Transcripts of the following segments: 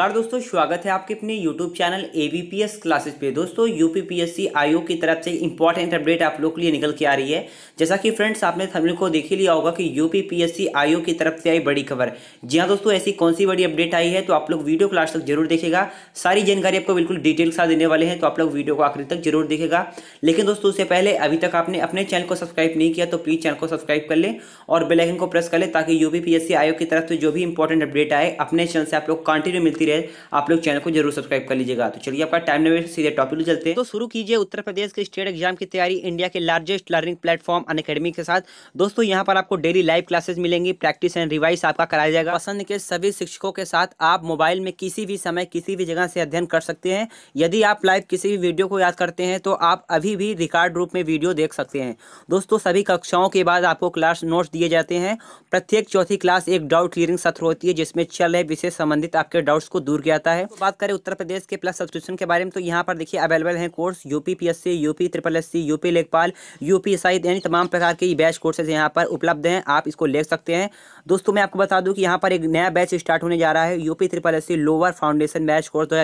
नमस्कार दोस्तों स्वागत है आपके अपने YouTube चैनल एवीपीएस क्लासेस पे दोस्तों यूपीपीएससी आयोग की तरफ से इंपॉर्टेंट अपडेट आप लोग के लिए निकल के आ रही है जैसा कि फ्रेंड्स आपने थंबनेल को देख ही लिया होगा कि सी आयोग की तरफ से आई बड़ी खबर जी हाँ दोस्तों ऐसी कौन सी बड़ी अपडेट आई है तो आप लोग वीडियो क्लास तक जरूर देखेगा सारी जानकारी आपको बिल्कुल डिटेल के साथ देने वाले हैं तो आप लोग वीडियो को आखिर तक जरूर देखेगा लेकिन दोस्तों उससे पहले अभी तक आपने अपने चैनल को सब्सक्राइब नहीं किया तो प्लीज़ चैनल को सब्सक्राइब कर लें और बेलाइकन को प्रेस कर लें ताकि सी आयोग की तरफ से जो भी इंपॉर्टेंट अपडेट आए अपने चैनल से आप लोग कंटिन्यू मिलती रहे आप लोग चैनल को जरूर सब्सक्राइब कर लीजिएगा तो चलिए आपका टाइम नहीं सीधे टॉपिक चलते हैं तो शुरू कीजिए उत्तर प्रदेश के स्टेट एग्जाम की तैयारी इंडिया के largest learning platform Unacademy के साथ दोस्तों यहाँ पर आपको डेली लाइव क्लासेस मिलेंगी प्रैक्टिस एंड रिवाइज आपका कराया जाएगा पसंद के सभी शिक्षकों के साथ आप मोबाइल में किसी भी समय किसी भी जगह से अध्ययन कर सकते हैं यदि आप लाइव किसी भी वीडियो को याद करते हैं तो आप अभी भी रिकॉर्ड रूप में वीडियो देख सकते हैं दोस्तों सभी कक्षाओं के बाद आपको क्लास नोट्स दिए जाते हैं प्रत्येक चौथी क्लास एक डाउट क्लियरिंग सत्र होती है जिसमें चल रहे विषय संबंधित आपके डाउट्स को को दूर किया जाता है तो बात करें उत्तर प्रदेश के प्लस सब्सक्रिप्शन के बारे में तो यहाँ पर देखिए अवेलेबल है course UP P S C UP triple S C UP लेखपाल यूपी शाहिद यानी तमाम प्रकार के बैच कोर्सेज यहाँ पर उपलब्ध हैं आप इसको ले सकते हैं दोस्तों मैं आपको बता दूँ कि यहाँ पर एक नया बैच स्टार्ट होने जा रहा है UP triple S C lower foundation batch course दो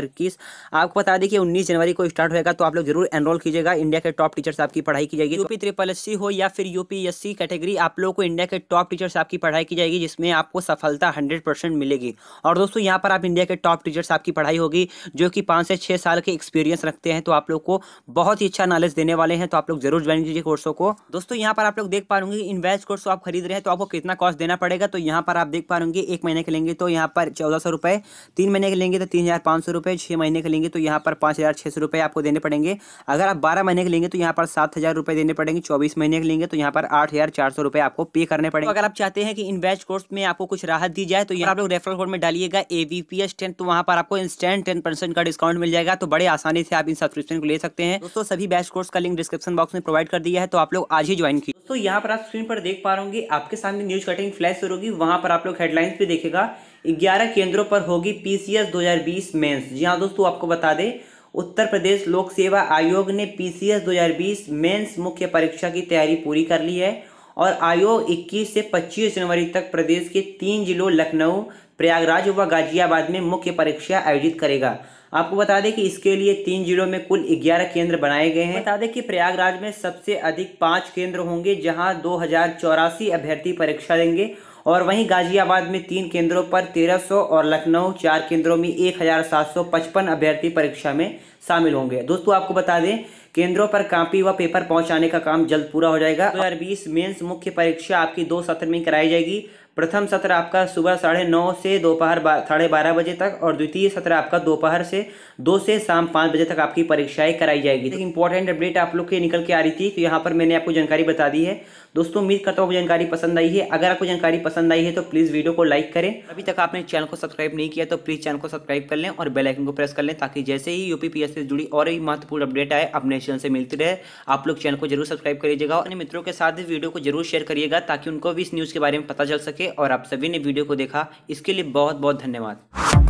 आपको बता दें कि उन्नीस जनवरी को स्टार्ट होगा तो आप लोग जरूर एनरोल कीजिएगा इंडिया के टॉप टीचर्स आपकी पढ़ाई की जाएगी यूपी ट्रिपल एस हो या फिर यूपीएससी कैटेगरी आप लोगों को इंडिया के टॉप टीचर्स आपकी पढ़ाई की जाएगी जिसमें आपको सफलता हंड्रेड मिलेगी और दोस्तों यहाँ पर आप इंडिया के टॉप टीचर्स आपकी पढ़ाई होगी जो कि पाँच से छः साल के एक्सपीरियंस रखते हैं तो आप लोग को बहुत ही अच्छा नॉलेज देने वाले हैं तो आप लोग जरूर ज्वाइन कीजिए कोर्सों को दोस्तों यहाँ पर आप लोग देख पा रूंगे इन वेज कोर्स आप खरीद रहे हैं तो आपको कितना कॉस्ट देना पड़ेगा तो यहाँ पर आप देख पा रूंगे एक महीने के लेंगे तो यहाँ पर चौदह सौ रुपये तीन महीने के लेंगे तो तीन हज़ार पाँच सौ रुपये छः महीने के लेंगे तो यहाँ पर पाँच हज़ार छः सौ रुपये आपको देने पड़ेंगे अगर आप बारह महीने के लेंगे तो यहाँ पर सात हज़ार रुपये देने पड़ेंगे चौबीस महीने के लेंगे तो यहाँ पर आठ हज़ार चार सौ रुपये आपको पे करने पड़ेंगे अगर आप चाहते हैं कि इन वेज कोर्स में आपको कुछ राहत दी जाए तो यहाँ आप लोग रेफरल कोड में डालिएगा A V P S ten तो वहाँ पर आपको इंस्टेंट टेन परसेंट का डिस्काउंट मिल जाएगा तो बड़े आसानी से आप इन सब्सक्रिप्शन को ले सकते हैं दोस्तों सभी बेस्ट कोर्स का लिंक डिस्क्रिप्शन बॉक्स में प्रोवाइड कर दिया है तो आप लोग आज ही ज्वाइन की दोस्तों यहाँ पर आप स्क्रीन पर देख पा रहे आपके सामने न्यूज कटिंग फ्लैश शुरू होगी वहाँ पर आप लोग हेडलाइंस भी देखेगा ग्यारह केंद्रों पर होगी पीसीएस 2020 मेंस जी हाँ दोस्तों आपको बता दें उत्तर प्रदेश लोक सेवा आयोग ने पी सी मेंस मुख्य परीक्षा की तैयारी पूरी कर ली है और आयोग 21 से 25 जनवरी तक प्रदेश के तीन जिलों लखनऊ प्रयागराज व गाजियाबाद में मुख्य परीक्षा आयोजित करेगा आपको बता दें कि इसके लिए तीन जिलों में कुल 11 केंद्र बनाए गए हैं बता दें कि प्रयागराज में सबसे अधिक पाँच केंद्र होंगे जहां दो अभ्यर्थी परीक्षा देंगे और वहीं गाजियाबाद में तीन केंद्रों पर 1300 और लखनऊ चार केंद्रों में 1755 अभ्यर्थी परीक्षा में शामिल होंगे दोस्तों आपको बता दें केंद्रों पर कापी व पेपर पहुंचाने का काम जल्द पूरा हो जाएगा दो हज़ार बीस मेन्स मुख्य परीक्षा आपकी दो सत्र में कराई जाएगी प्रथम सत्र आपका सुबह साढ़े नौ से दोपहर साढ़े बारह बजे तक और द्वितीय सत्र आपका दोपहर से दो से शाम पाँच बजे तक आपकी परीक्षाएं कराई जाएगी तो इंपॉर्टेंट अपडेट आप लोग के निकल के आ रही थी तो यहाँ पर मैंने आपको जानकारी बता दी है दोस्तों उम्मीद करता हूँ जानकारी पसंद आई है अगर आपको जानकारी पसंद आई है तो प्लीज़ वीडियो को लाइक करें अभी तक आपने चैनल को सब्सक्राइब नहीं किया तो प्लीज़ चैनल को सब्सक्राइब कर लें और बेलाइकन को प्रेस कर लें ताकि जैसे ही यूपीपीएस से जुड़ी और भी महत्वपूर्ण अपडेट आए अपने इन्फॉर्मेशन से मिलती रहे आप लोग चैनल को जरूर सब्सक्राइब करिएगा और मित्रों के साथ भी वीडियो को जरूर शेयर करिएगा ताकि उनको भी इस न्यूज़ के बारे में पता चल सके और आप सभी ने वीडियो को देखा इसके लिए बहुत बहुत धन्यवाद